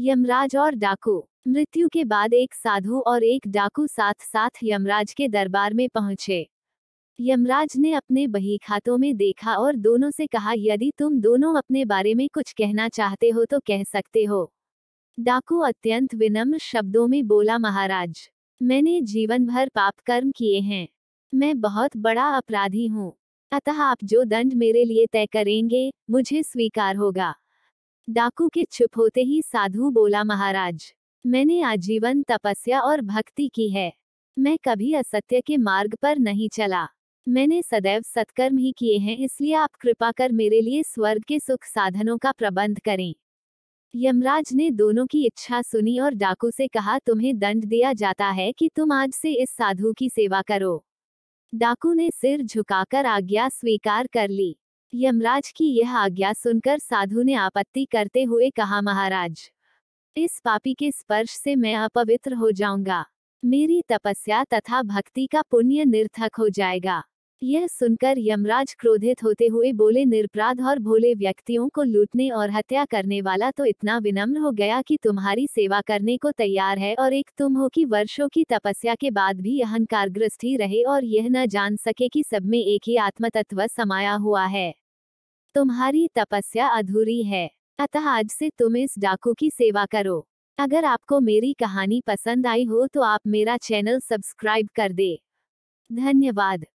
यमराज और डाकू मृत्यु के बाद एक साधु और एक डाकू साथ साथ यमराज के दरबार में पहुंचे यमराज ने अपने बही खातों में देखा और दोनों से कहा यदि तुम दोनों अपने बारे में कुछ कहना चाहते हो तो कह सकते हो डाकू अत्यंत विनम्र शब्दों में बोला महाराज मैंने जीवन भर पाप कर्म किए हैं मैं बहुत बड़ा अपराधी हूँ अतः आप जो दंड मेरे लिए तय करेंगे मुझे स्वीकार होगा डाकू के चुप होते ही साधु बोला महाराज मैंने आजीवन तपस्या और भक्ति की है मैं कभी असत्य के मार्ग पर नहीं चला मैंने सदैव सत्कर्म ही किए हैं इसलिए आप कृपा कर मेरे लिए स्वर्ग के सुख साधनों का प्रबंध करें यमराज ने दोनों की इच्छा सुनी और डाकू से कहा तुम्हें दंड दिया जाता है कि तुम आज से इस साधु की सेवा करो डाकू ने सिर झुकाकर आज्ञा स्वीकार कर ली यमराज की यह आज्ञा सुनकर साधु ने आपत्ति करते हुए कहा महाराज इस पापी के स्पर्श से मैं अपवित्र हो जाऊंगा मेरी तपस्या तथा भक्ति का पुण्य निर्थक हो जाएगा यह सुनकर यमराज क्रोधित होते हुए बोले निरपराध और भोले व्यक्तियों को लूटने और हत्या करने वाला तो इतना विनम्र हो गया कि तुम्हारी सेवा करने को तैयार है और एक तुम हो कि वर्षों की तपस्या के बाद भी अहंकारग्रस्त ही रहे और यह न जान सके कि सब में एक ही आत्म तत्व समाया हुआ है तुम्हारी तपस्या अधूरी है अतः आज से तुम इस डाकू की सेवा करो अगर आपको मेरी कहानी पसंद आई हो तो आप मेरा चैनल सब्सक्राइब कर दे धन्यवाद